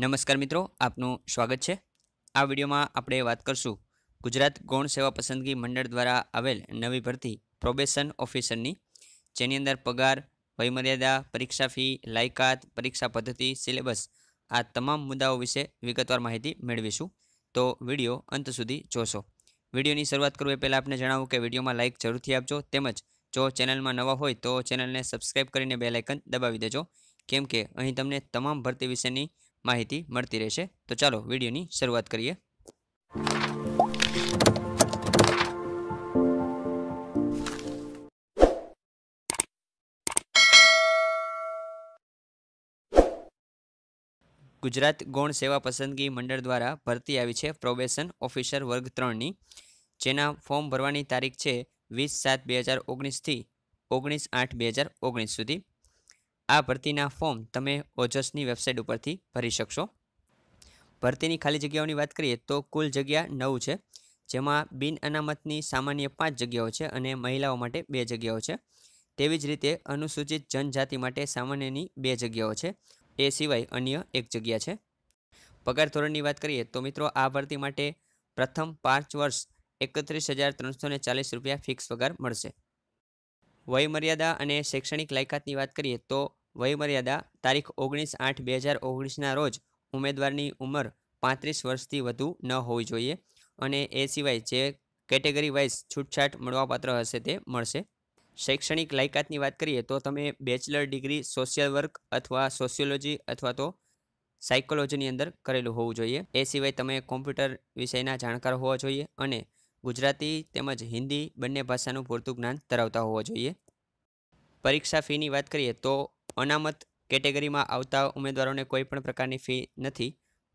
નમસ્કાર મિત્રો આપનું સ્વાગત છે આ વિડીયોમાં આપણે વાત કરશું ગુજરાત ગૌણ સેવા પસંદગી મંડળ દ્વારા આવેલ નવી ભરતી પ્રોબેશન ઓફિસરની જેની અંદર પગાર વયમર્યાદા પરીક્ષા ફી લાયકાત પરીક્ષા પદ્ધતિ સિલેબસ આ તમામ મુદ્દાઓ વિશે વિગતવાર માહિતી મેળવીશું તો વિડીયો અંત સુધી જોશો વિડીયોની શરૂઆત એ પહેલાં આપને જણાવું કે વિડીયોમાં લાઇક જરૂરથી આપજો તેમજ જો ચેનલમાં નવા હોય તો ચેનલને સબસ્ક્રાઈબ કરીને બેલાઇકન દબાવી દેજો કેમ કે અહીં તમને તમામ ભરતી વિશેની માહિતી મળતી રહેશે તો ચાલો વિડીયોની શરૂઆત કરીએ ગુજરાત ગૌણ સેવા પસંદગી મંડળ દ્વારા ભરતી આવી છે પ્રોબેશન ઓફિસર વર્ગ ત્રણની જેના ફોર્મ ભરવાની તારીખ છે વીસ સાત બે હજાર ઓગણીસથી ઓગણીસ આઠ બે હજાર ઓગણીસ સુધી આ ભરતીના ફોર્મ તમે ઓજસની વેબસાઇટ ઉપરથી ભરી શકશો ભરતીની ખાલી જગ્યાઓની વાત કરીએ તો કુલ જગ્યા નવ છે જેમાં બિન અનામતની સામાન્ય પાંચ જગ્યાઓ છે અને મહિલાઓ માટે બે જગ્યાઓ છે તેવી જ રીતે અનુસૂચિત જનજાતિ માટે સામાન્યની બે જગ્યાઓ છે એ સિવાય અન્ય એક જગ્યા છે પગાર ધોરણની વાત કરીએ તો મિત્રો આ ભરતી માટે પ્રથમ પાંચ વર્ષ એકત્રીસ હજાર ત્રણસો ચાલીસ રૂપિયા ફિક્સ પગાર મળશે વયમર્યાદા અને શૈક્ષણિક લાયકાતની વાત કરીએ તો વયમર્યાદા તારીખ ઓગણીસ આઠ બે હજાર ઓગણીસના રોજ ઉમેદવારની ઉંમર પાંત્રીસ વર્ષથી વધુ ન હોવી જોઈએ અને એ સિવાય જે કેટેગરી વાઇઝ છૂટછાટ મળવાપાત્ર હશે તે મળશે શૈક્ષણિક લાયકાતની વાત કરીએ તો તમે બેચલર ડિગ્રી સોશિયલ વર્ક અથવા સોશિયોલોજી અથવા તો સાયકોલોજીની અંદર કરેલું હોવું જોઈએ એ સિવાય તમે કોમ્પ્યુટર વિષયના જાણકાર હોવા જોઈએ અને ગુજરાતી તેમજ હિન્દી બંને ભાષાનું પૂરતું જ્ઞાન ધરાવતા હોવા જોઈએ પરીક્ષા ફીની વાત કરીએ તો અનામત કેટેગરીમાં આવતા ઉમેદવારોને કોઈપણ પ્રકારની ફી નથી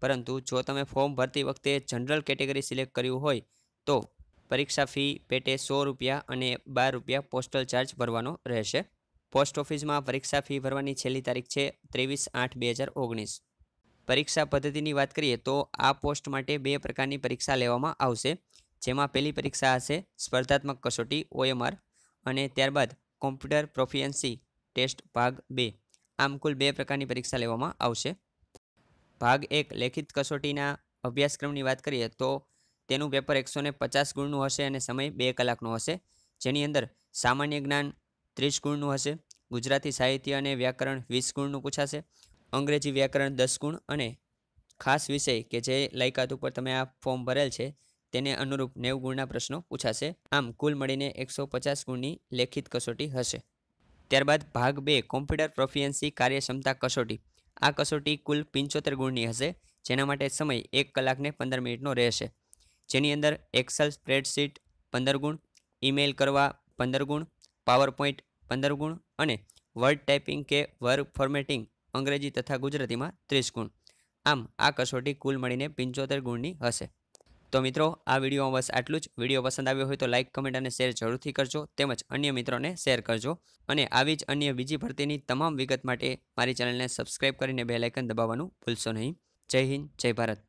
પરંતુ જો તમે ફોર્મ ભરતી વખતે જનરલ કેટેગરી સિલેક્ટ કર્યું હોય તો પરીક્ષા ફી પેટે સો રૂપિયા અને બાર રૂપિયા પોસ્ટલ ચાર્જ ભરવાનો રહેશે પોસ્ટ ઓફિસમાં પરીક્ષા ફી ભરવાની છેલ્લી તારીખ છે ત્રેવીસ આઠ બે હજાર ઓગણીસ પરીક્ષા પદ્ધતિની વાત કરીએ તો આ પોસ્ટ માટે બે પ્રકારની પરીક્ષા લેવામાં આવશે જેમાં પહેલી પરીક્ષા હશે સ્પર્ધાત્મક કસોટી ઓએમઆર અને ત્યારબાદ કોમ્પ્યુટર પ્રોફિએન્સી ટેસ્ટ ભાગ બે આમ કુલ બે પ્રકારની પરીક્ષા લેવામાં આવશે ભાગ એક લેખિત કસોટીના અભ્યાસક્રમની વાત કરીએ તો તેનું પેપર એકસો ને પચાસ ગુણનું હશે અને સમય બે કલાકનો હશે જેની અંદર સામાન્ય જ્ઞાન ત્રીસ ગુણનું હશે ગુજરાતી સાહિત્ય અને વ્યાકરણ વીસ ગુણનું પૂછાશે અંગ્રેજી વ્યાકરણ દસ ગુણ અને ખાસ વિષય કે જે લાયકાત ઉપર તમે આ ફોર્મ ભરેલ છે તેને અનુરૂપ નેવ ગુણના પ્રશ્નો પૂછાશે આમ કુલ મળીને એકસો પચાસ ગુણની લેખિત કસોટી હશે ત્યારબાદ ભાગ બે કોમ્પ્યુટર પ્રોફિએન્સી કાર્યક્ષમતા કસોટી આ કસોટી કુલ પંચોતેર ગુણની હશે જેના માટે સમય એક કલાકને પંદર મિનિટનો રહેશે જેની અંદર એક્સેલ સ્પ્રેડશીટ પંદર ગુણ ઇમેઇલ કરવા પંદર ગુણ પાવર પોઈન્ટ પંદર ગુણ અને વર્ડ ટાઈપિંગ કે વર્ક ફોર્મેટિંગ અંગ્રેજી તથા ગુજરાતીમાં ત્રીસ ગુણ આમ આ કસોટી કુલ મળીને પંચોતેર ગુણની હશે તો મિત્રો આ વિડીયોમાં બસ આટલું જ વિડીયો પસંદ આવ્યો હોય તો લાઇક કમેન્ટ અને શેર જરૂરથી કરજો તેમજ અન્ય મિત્રોને શેર કરજો અને આવી જ અન્ય બીજી ભરતીની તમામ વિગત માટે મારી ચેનલને સબસ્ક્રાઇબ કરીને બેલાઇકન દબાવવાનું ભૂલશો નહીં જય હિન્દ જય ભારત